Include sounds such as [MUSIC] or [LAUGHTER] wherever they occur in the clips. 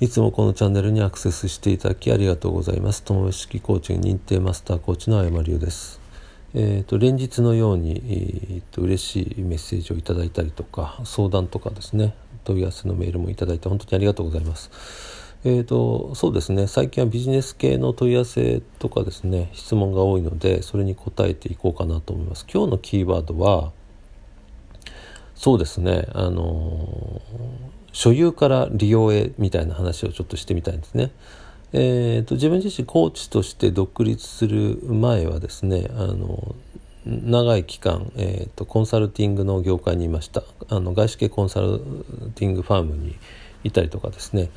いつもこのチャンネルにアクセスしていただきありがとうございます。友式コーチング認定マスターコーチの綾間龍です。えーと、連日のように、えーと、嬉しいメッセージをいただいたりとか相談とかですね問い合わせのメールもいただいて本当にありがとうございます。えーと、とそうですね最近はビジネス系の問い合わせとかですね質問が多いのでそれに答えていこうかなと思います。今日のキーワードはそうですねあのー所有から利用へみたいな話をちょっとしてみたいんですね。えーと、自分自身コーチとして独立する前はですねあの長い期間、えーと、コンサルティングの業界にいましたあの外資系コンサルティングファームにいたりとかですね、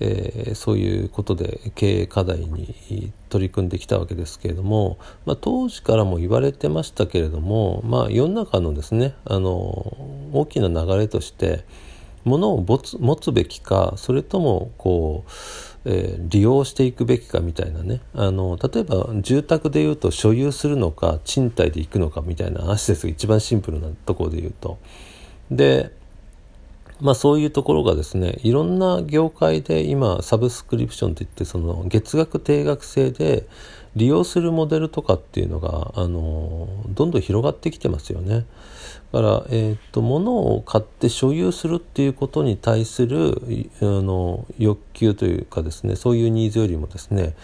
えー、そういうことで経営課題に取り組んできたわけですけれども、まあ、当時からも言われてましたけれども、まあ、世の中のですねあの大きな流れとして、ものを持つべきかそれともこう、えー、利用していくべきかみたいなねあの例えば住宅でいうと所有するのか賃貸で行くのかみたいな話です一番シンプルなところで言うと。でまあそういうところがですねいろんな業界で今サブスクリプションといってその月額定額制で利用するモデルとかっていうのが、あのどんどん広がってきてますよね。だから、えー、っと物を買って所有するっていうことに対するあの欲求というかですねそういうニーズよりもですね、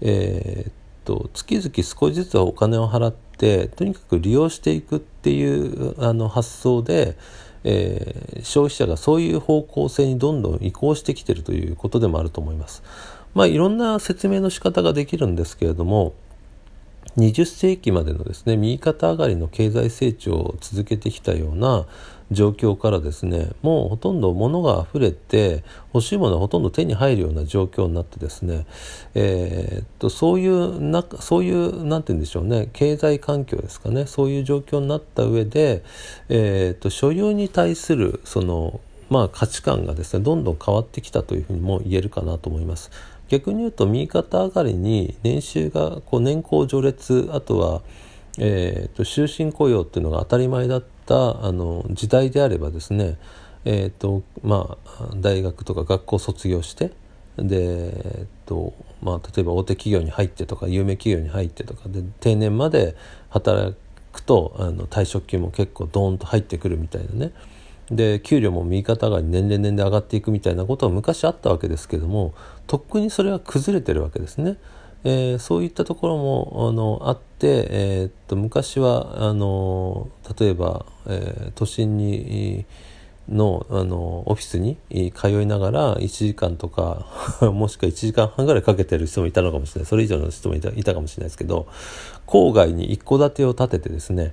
えー、っと月々少しずつはお金を払ってとにかく利用していくっていうあの発想で、えー、消費者がそういう方向性にどんどん移行してきてるということでもあると思います。まあ、いろんな説明の仕方ができるんですけれども20世紀までのですね右肩上がりの経済成長を続けてきたような状況からですねもうほとんど物が溢れて欲しいものはほとんど手に入るような状況になってですね、えー、っとそういうなそういうて言うんでしょうね経済環境ですかねそういう状況になった上で、えー、っと所有に対するそのまあ価値観がですねどんどん変わってきたというふうにも言えるかなと思います。逆に言うと右肩上がりに年収がこう年功序列あとは、えーと、終身雇用っていうのが当たり前だったあの時代であればですね、えーとまあ、大学とか学校卒業してで、えーとまあ、例えば大手企業に入ってとか有名企業に入ってとかで定年まで働くとあの退職金も結構ドーンと入ってくるみたいなね。で給料も右肩上がり年々年々上がっていくみたいなことは昔あったわけですけどもとっくにそれは崩れてるわけですね。えー、そういったところもあのあって、えー、っと昔はあの例えば、えー、都心にのあのオフィスに通いながら1時間とか [LAUGHS] もしくは1時間半ぐらいかけてる人もいたのかもしれないそれ以上の人もいたかもしれないですけど郊外に一戸建てを建ててですね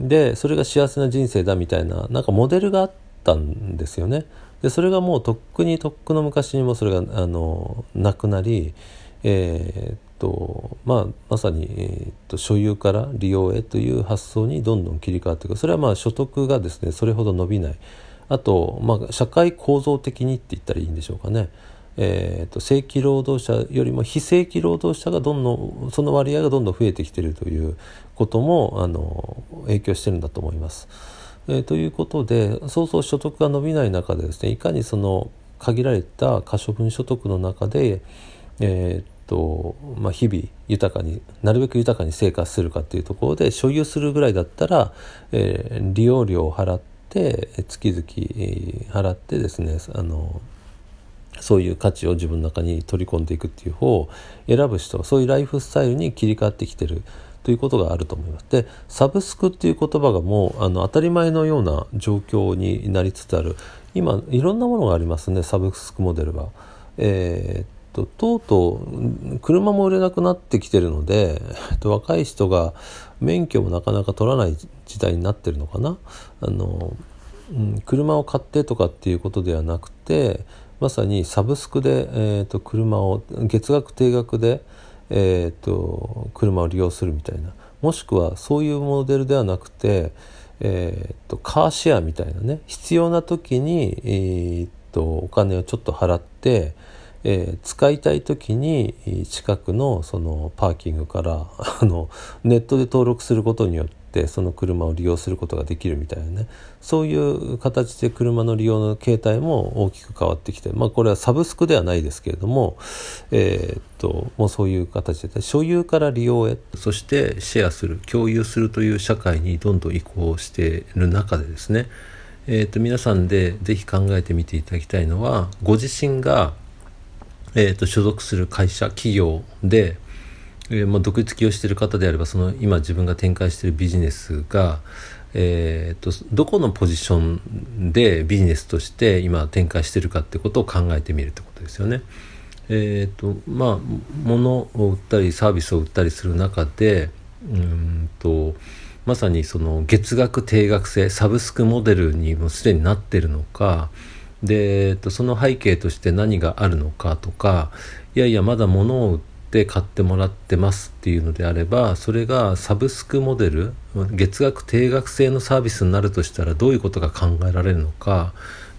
でそれが幸せな人生だみたいななんかモデルがあったんですよね。でそれがもうとっくにとっくの昔にもそれがあのなくなり、えー、っとまあ、まさに、えー、っと所有から利用へという発想にどんどん切り替わっていくそれはまあ所得がですねそれほど伸びないあと、まあ、社会構造的にって言ったらいいんでしょうかね。えーと、と正規労働者よりも非正規労働者がどんどんその割合がどんどん増えてきているということもあの影響してるんだと思います。えー、ということでそうそう所得が伸びない中でですねいかにその限られた可処分所得の中で、えーとまあ、日々豊かになるべく豊かに生活するかっていうところで所有するぐらいだったら、えー、利用料を払って月々払ってですねあのそういう価値を自分の中に取り込んでいくっていう方を選ぶ人そういうライフスタイルに切り替わってきてるということがあると思います。で、サブスクっていう言葉がもうあの当たり前のような状況になりつつある。今、いろんなものがありますね、サブスクモデルは。えー、と、とうとう車も売れなくなってきてるので、えっと、若い人が免許もなかなか取らない時代になってるのかな。あのうん、車を買ってとかっていうことではなくてまさにサブスクで、えーと車を月額定額で、えーと、と車を利用するみたいなもしくはそういうモデルではなくて、えーと、とカーシェアみたいなね必要な時に、えーと、とお金をちょっと払って、えー、使いたい時に近くのそのパーキングからあのネットで登録することによってってその車を利用することができるみたいなねそういう形で車の利用の形態も大きく変わってきてまあこれはサブスクではないですけれどもえー、っともうそういう形で所有から利用へそしてシェアする共有するという社会にどんどん移行している中でですねえー、っと皆さんで是非考えてみていただきたいのはご自身がえー、と所属する会社企業でえー、まあ、独立起業してる方であればその今自分が展開してるビジネスが、えーと、どこのポジションでビジネスとして今展開してるかってことを考えてみるってことですよね。えーとまあ、物を売ったりサービスを売ったりする中でうんとまさにその月額定額制サブスクモデルにもすでになってるのかで、えー、とその背景として何があるのかとかいやいやまだ物を売ってって買ってもらってますっていうのであればそれがサブスクモデル月額定額制のサービスになるとしたらどういうことが考えられるのか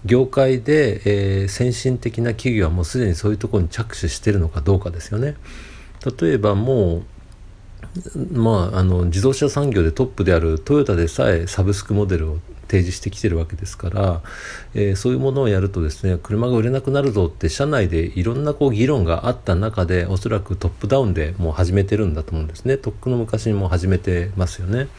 業界で、えー、先進的な企業はもうすでにそういうところに着手してるのかどうかですよね。例えばもうまあ、あの自動車産業でトップであるトヨタでさえサブスクモデルを提示してきてるわけですから、えー、そういうものをやるとですね車が売れなくなるぞって社内でいろんなこう議論があった中でおそらくトップダウンでもう始めてるんだと思うんですねとっくの昔にもう始めてますよねだか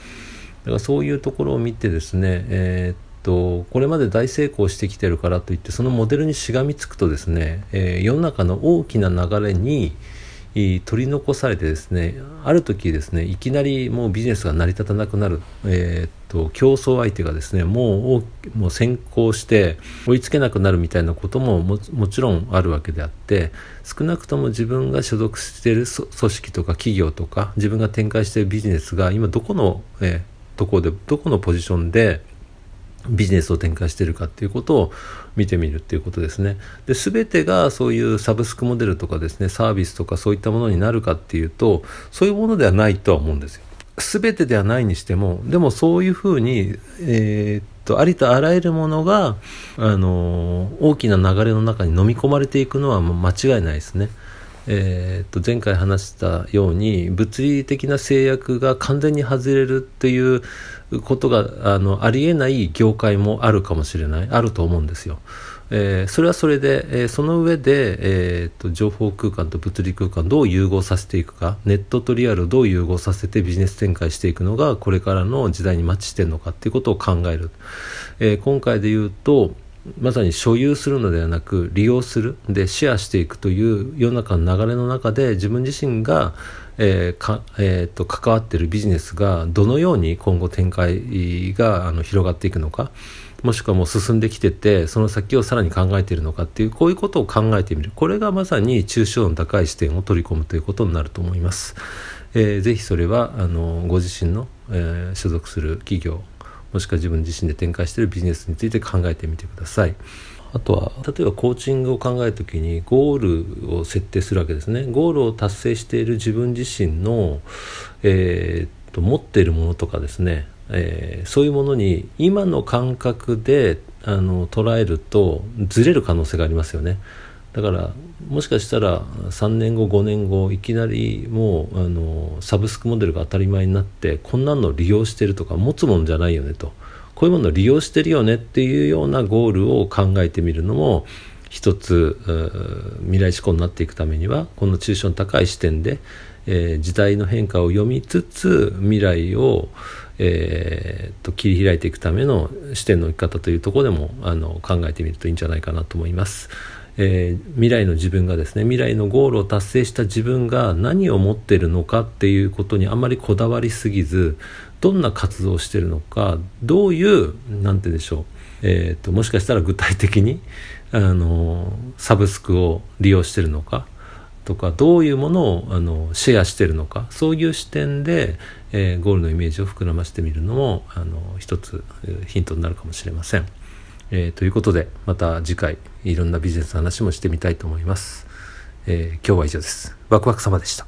らそういうところを見てですね、えー、っとこれまで大成功してきてるからといってそのモデルにしがみつくとですね、えー、世の中の大きな流れに、取り残されてですねある時ですねいきなりもうビジネスが成り立たなくなる、えーと、と競争相手がですねもうもう先行して追いつけなくなるみたいなことももちろんあるわけであって少なくとも自分が所属している組織とか企業とか自分が展開しているビジネスが今どこの、えー、ところでどこのポジションでビジネスを展開しているかっていうことを見てみるっていうことですね。で全てがそういうサブスクモデルとかですねサービスとかそういったものになるかっていうとそういうものではないとは思うんですよ。全てではないにしてもでもそういうふうに、えー、っとありとあらゆるものが、あの大きな流れの中に飲み込まれていくのは間違いないですね。えー、と前回話したように物理的な制約が完全に外れるっていうことがあのありえない業界もあるかもしれないあると思うんですよ。えー、それはそれで、えー、その上で、えーと、情報空間と物理空間どう融合させていくかネットとリアルをどう融合させてビジネス展開していくのがこれからの時代にマッチしてるのかっていうことを考える、えー、今回で言うとまさに所有するのではなく利用するでシェアしていくという世の中の流れの中で自分自身が、えーかえーと、関わっているビジネスがどのように今後展開があの広がっていくのかもしくはもう進んできててその先をさらに考えているのかっていうこういうことを考えてみるこれがまさに抽象度の高い視点を取り込むということになると思います。えー、ぜひそれはあのご自身の、えー、所属する企業もしくは自分自身で展開しているビジネスについて考えてみてください。あとは例えばコーチングを考える時にゴールを設定するわけですねゴールを達成している自分自身の、えー、と持っているものとかですね、えー、そういうものに今の感覚であの捉えるとずれる可能性がありますよね。だからもしかしたら3年後5年後いきなりもうあのサブスクモデルが当たり前になってこんなの利用してるとか持つもんじゃないよねとこういうものを利用してるよねっていうようなゴールを考えてみるのも一つ未来志向になっていくためにはこの抽象の高い視点で、えー、時代の変化を読みつつ未来を、えー、と切り開いていくための視点の置き方というところでもあの考えてみるといいんじゃないかなと思います。えー、未来の自分がですね未来のゴールを達成した自分が何を持ってるのかっていうことにあんまりこだわりすぎずどんな活動をしてるのかどういう何て言うんでしょう、えーと、もしかしたら具体的にあのサブスクを利用してるのかとかどういうものをあのシェアしてるのかそういう視点で、えー、ゴールのイメージを膨らましてみるのもあの一つヒントになるかもしれません。えー、ということでまた次回いろんなビジネスの話もしてみたいと思います、えー、今日は以上ですワクワク様でした